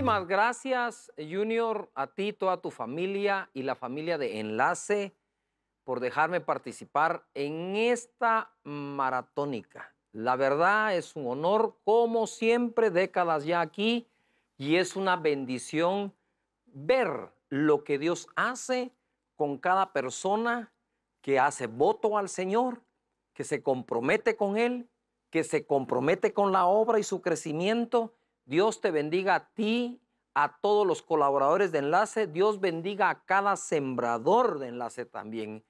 Muchísimas gracias, Junior, a ti, toda tu familia y la familia de Enlace por dejarme participar en esta maratónica. La verdad es un honor, como siempre, décadas ya aquí, y es una bendición ver lo que Dios hace con cada persona que hace voto al Señor, que se compromete con Él, que se compromete con la obra y su crecimiento Dios te bendiga a ti, a todos los colaboradores de Enlace. Dios bendiga a cada sembrador de Enlace también.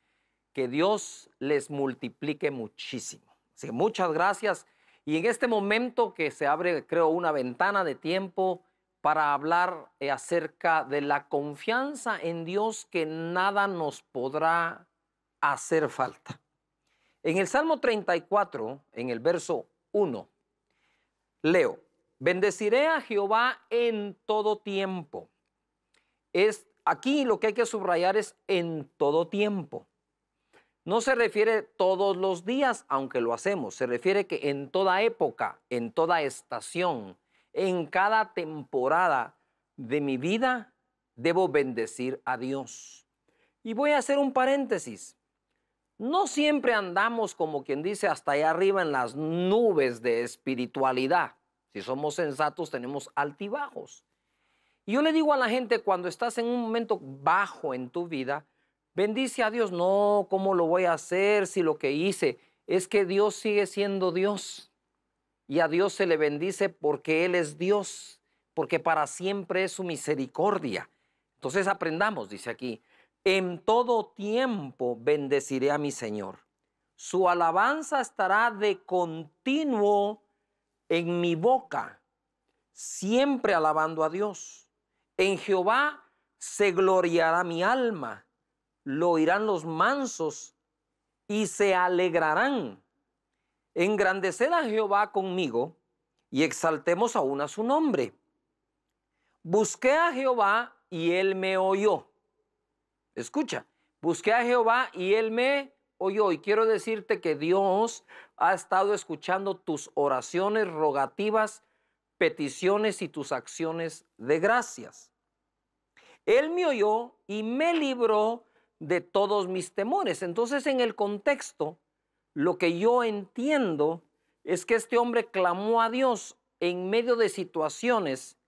Que Dios les multiplique muchísimo. Así muchas gracias. Y en este momento que se abre, creo, una ventana de tiempo para hablar eh, acerca de la confianza en Dios que nada nos podrá hacer falta. En el Salmo 34, en el verso 1, leo, Bendeciré a Jehová en todo tiempo. Es, aquí lo que hay que subrayar es en todo tiempo. No se refiere todos los días, aunque lo hacemos, se refiere que en toda época, en toda estación, en cada temporada de mi vida, debo bendecir a Dios. Y voy a hacer un paréntesis. No siempre andamos como quien dice hasta allá arriba en las nubes de espiritualidad. Si somos sensatos, tenemos altibajos. Y yo le digo a la gente, cuando estás en un momento bajo en tu vida, bendice a Dios. No, ¿cómo lo voy a hacer si lo que hice es que Dios sigue siendo Dios? Y a Dios se le bendice porque Él es Dios, porque para siempre es su misericordia. Entonces aprendamos, dice aquí, en todo tiempo bendeciré a mi Señor. Su alabanza estará de continuo en mi boca, siempre alabando a Dios. En Jehová se gloriará mi alma, lo oirán los mansos y se alegrarán. Engrandeced a Jehová conmigo y exaltemos aún a su nombre. Busqué a Jehová y él me oyó. Escucha, busqué a Jehová y él me hoy hoy. Quiero decirte que Dios ha estado escuchando tus oraciones, rogativas, peticiones y tus acciones de gracias. Él me oyó y me libró de todos mis temores. Entonces, en el contexto, lo que yo entiendo es que este hombre clamó a Dios en medio de situaciones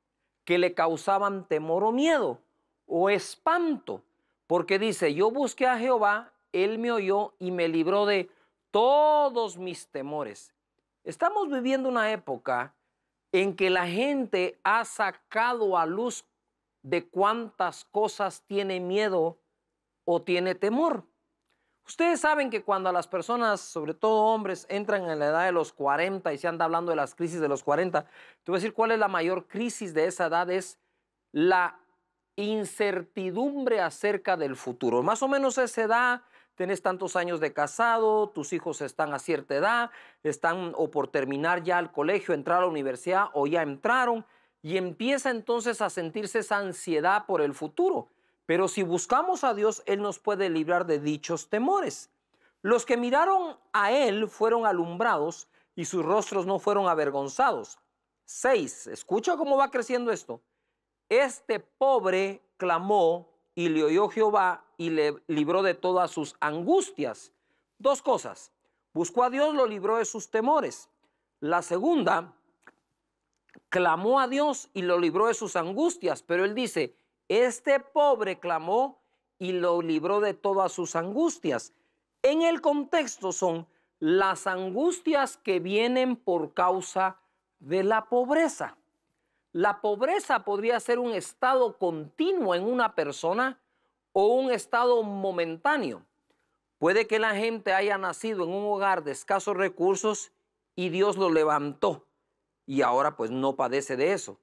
que le causaban temor o miedo o espanto, porque dice, yo busqué a Jehová él me oyó y me libró de todos mis temores. Estamos viviendo una época en que la gente ha sacado a luz de cuántas cosas tiene miedo o tiene temor. Ustedes saben que cuando las personas, sobre todo hombres, entran en la edad de los 40 y se anda hablando de las crisis de los 40, te voy a decir cuál es la mayor crisis de esa edad, es la incertidumbre acerca del futuro. Más o menos esa edad Tienes tantos años de casado, tus hijos están a cierta edad, están o por terminar ya el colegio, entrar a la universidad o ya entraron, y empieza entonces a sentirse esa ansiedad por el futuro. Pero si buscamos a Dios, Él nos puede librar de dichos temores. Los que miraron a Él fueron alumbrados y sus rostros no fueron avergonzados. Seis, Escucha cómo va creciendo esto. Este pobre clamó y le oyó Jehová y le libró de todas sus angustias. Dos cosas. Buscó a Dios, lo libró de sus temores. La segunda, clamó a Dios y lo libró de sus angustias. Pero él dice, este pobre clamó y lo libró de todas sus angustias. En el contexto son las angustias que vienen por causa de la pobreza. La pobreza podría ser un estado continuo en una persona o un estado momentáneo. Puede que la gente haya nacido en un hogar de escasos recursos y Dios lo levantó y ahora pues no padece de eso.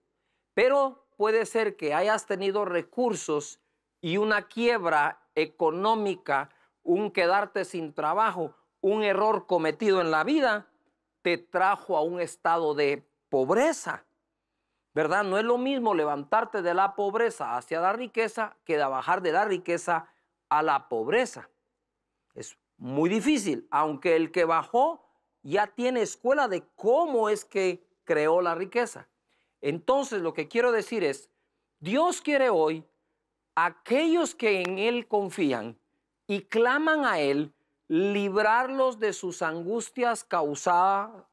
Pero puede ser que hayas tenido recursos y una quiebra económica, un quedarte sin trabajo, un error cometido en la vida, te trajo a un estado de pobreza. ¿verdad? No es lo mismo levantarte de la pobreza hacia la riqueza que bajar de la riqueza a la pobreza. Es muy difícil, aunque el que bajó ya tiene escuela de cómo es que creó la riqueza. Entonces lo que quiero decir es, Dios quiere hoy aquellos que en Él confían y claman a Él, librarlos de sus angustias causadas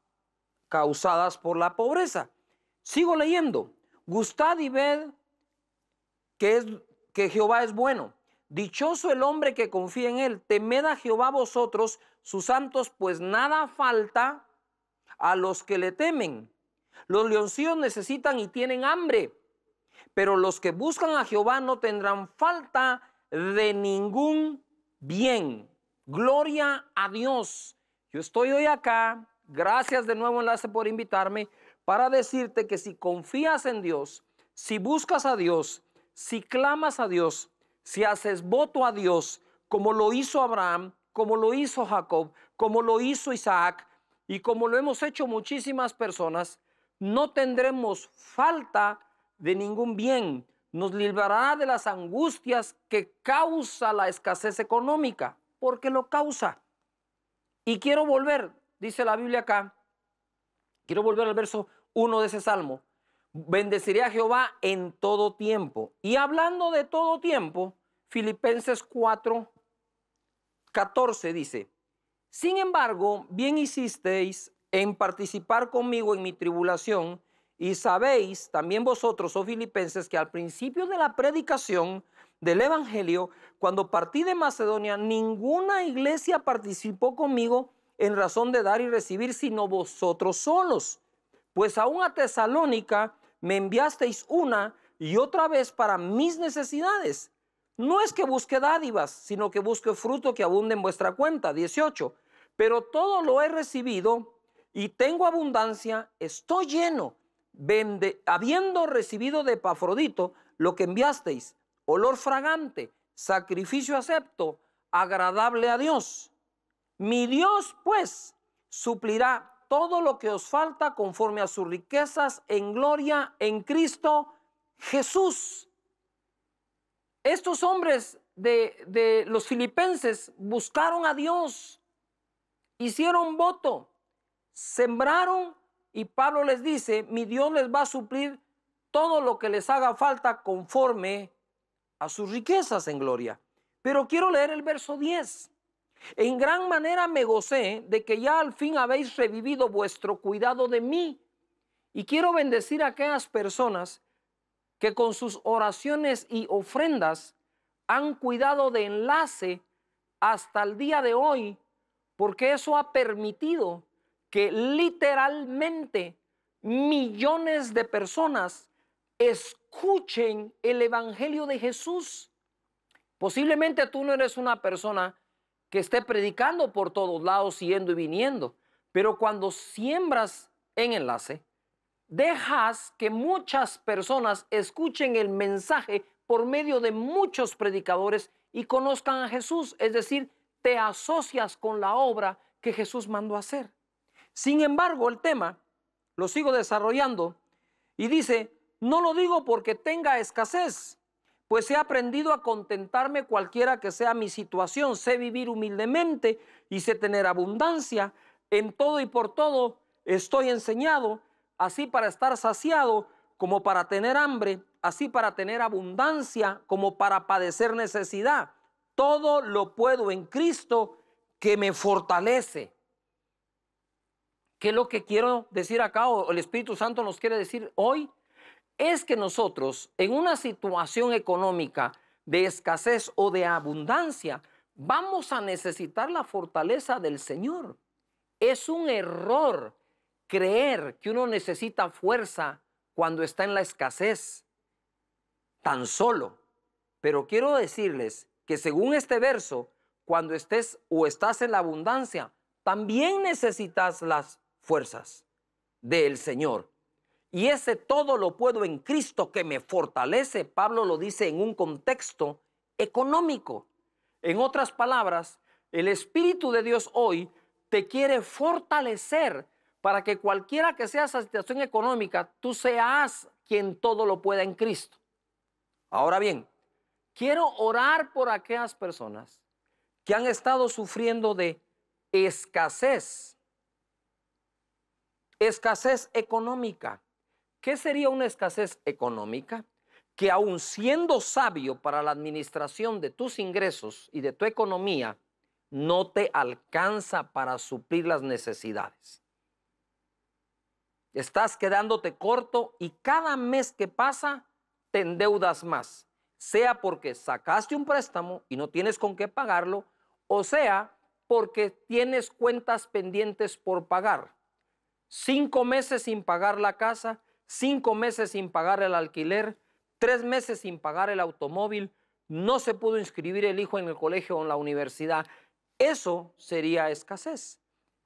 causadas por la pobreza. Sigo leyendo. Gustad y ved que, es, que Jehová es bueno. Dichoso el hombre que confía en él. Temed a Jehová vosotros, sus santos, pues nada falta a los que le temen. Los leoncillos necesitan y tienen hambre, pero los que buscan a Jehová no tendrán falta de ningún bien. Gloria a Dios. Yo estoy hoy acá. Gracias de nuevo, Enlace, por invitarme para decirte que si confías en Dios, si buscas a Dios, si clamas a Dios, si haces voto a Dios, como lo hizo Abraham, como lo hizo Jacob, como lo hizo Isaac y como lo hemos hecho muchísimas personas, no tendremos falta de ningún bien. Nos librará de las angustias que causa la escasez económica, porque lo causa. Y quiero volver, dice la Biblia acá, quiero volver al verso uno de ese salmo. Bendeciré a Jehová en todo tiempo. Y hablando de todo tiempo, Filipenses 4, 14 dice, sin embargo, bien hicisteis en participar conmigo en mi tribulación, y sabéis también vosotros, oh filipenses, que al principio de la predicación del Evangelio, cuando partí de Macedonia, ninguna iglesia participó conmigo en razón de dar y recibir, sino vosotros solos pues aún a Tesalónica me enviasteis una y otra vez para mis necesidades. No es que busque dádivas, sino que busque fruto que abunde en vuestra cuenta. 18. Pero todo lo he recibido y tengo abundancia, estoy lleno, habiendo recibido de Epafrodito lo que enviasteis, olor fragante, sacrificio acepto, agradable a Dios. Mi Dios, pues, suplirá todo lo que os falta conforme a sus riquezas en gloria en Cristo Jesús. Estos hombres de, los filipenses buscaron a Dios, hicieron voto, sembraron y Pablo les dice, mi Dios les va a suplir todo lo que les haga falta conforme a sus riquezas en gloria. Pero quiero leer el verso 10. En gran manera me gocé de que ya al fin habéis revivido vuestro cuidado de mí. Y quiero bendecir a aquellas personas que con sus oraciones y ofrendas han cuidado de enlace hasta el día de hoy, porque eso ha permitido que literalmente millones de personas escuchen el Evangelio de Jesús. Posiblemente tú no eres una persona que esté predicando por todos lados, yendo y viniendo. Pero cuando siembras en enlace, dejas que muchas personas escuchen el mensaje por medio de muchos predicadores y conozcan a Jesús. Es decir, te asocias con la obra que Jesús mandó hacer. Sin embargo, el tema lo sigo desarrollando y dice, no lo digo porque tenga escasez, pues he aprendido a contentarme cualquiera que sea mi situación, sé vivir humildemente y sé tener abundancia, en todo y por todo estoy enseñado, así para estar saciado como para tener hambre, así para tener abundancia como para padecer necesidad. Todo lo puedo en Cristo que me fortalece. ¿Qué es lo que quiero decir acá o el Espíritu Santo nos quiere decir hoy? es que nosotros en una situación económica de escasez o de abundancia vamos a necesitar la fortaleza del Señor. Es un error creer que uno necesita fuerza cuando está en la escasez, tan solo. Pero quiero decirles que según este verso, cuando estés o estás en la abundancia, también necesitas las fuerzas del Señor. Y ese todo lo puedo en Cristo que me fortalece, Pablo lo dice en un contexto económico. En otras palabras, el Espíritu de Dios hoy te quiere fortalecer para que cualquiera que sea esa situación económica, tú seas quien todo lo pueda en Cristo. Ahora bien, quiero orar por aquellas personas que han estado sufriendo de escasez, escasez económica. ¿Qué sería una escasez económica? Que aun siendo sabio para la administración de tus ingresos y de tu economía, no te alcanza para suplir las necesidades. Estás quedándote corto y cada mes que pasa te endeudas más, sea porque sacaste un préstamo y no tienes con qué pagarlo, o sea porque tienes cuentas pendientes por pagar. Cinco meses sin pagar la casa, cinco meses sin pagar el alquiler, tres meses sin pagar el automóvil, no se pudo inscribir el hijo en el colegio o en la universidad. Eso sería escasez.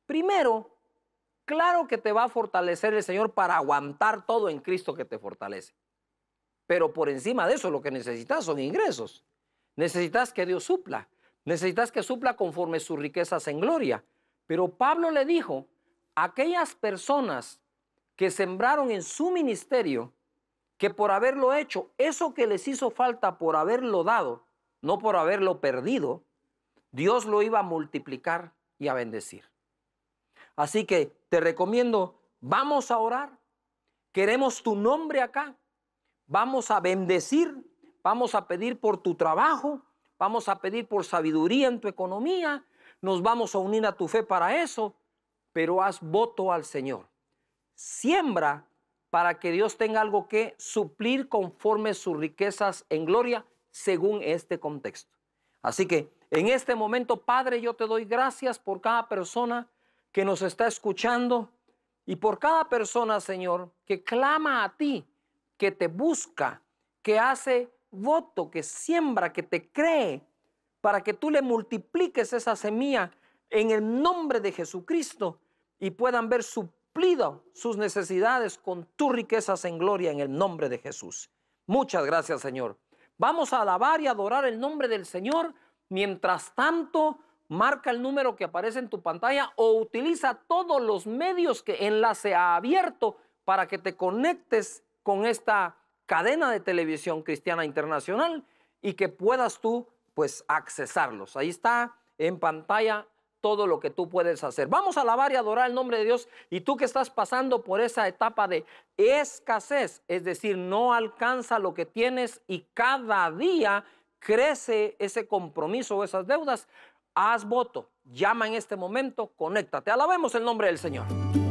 Primero, claro que te va a fortalecer el Señor para aguantar todo en Cristo que te fortalece. Pero por encima de eso lo que necesitas son ingresos. Necesitas que Dios supla. Necesitas que supla conforme sus riquezas en gloria. Pero Pablo le dijo, aquellas personas que sembraron en su ministerio, que por haberlo hecho, eso que les hizo falta por haberlo dado, no por haberlo perdido, Dios lo iba a multiplicar y a bendecir. Así que te recomiendo, vamos a orar, queremos tu nombre acá, vamos a bendecir, vamos a pedir por tu trabajo, vamos a pedir por sabiduría en tu economía, nos vamos a unir a tu fe para eso, pero haz voto al Señor siembra para que Dios tenga algo que suplir conforme sus riquezas en gloria según este contexto. Así que en este momento, Padre, yo te doy gracias por cada persona que nos está escuchando y por cada persona, Señor, que clama a ti, que te busca, que hace voto, que siembra, que te cree, para que tú le multipliques esa semilla en el nombre de Jesucristo y puedan ver su Cumplida sus necesidades con tus riquezas en gloria en el nombre de Jesús. Muchas gracias, Señor. Vamos a alabar y adorar el nombre del Señor. Mientras tanto, marca el número que aparece en tu pantalla o utiliza todos los medios que Enlace ha abierto para que te conectes con esta cadena de televisión cristiana internacional y que puedas tú pues accesarlos. Ahí está en pantalla todo lo que tú puedes hacer. Vamos a alabar y adorar el nombre de Dios. Y tú que estás pasando por esa etapa de escasez, es decir, no alcanza lo que tienes y cada día crece ese compromiso o esas deudas, haz voto. Llama en este momento, conéctate. Alabemos el nombre del Señor.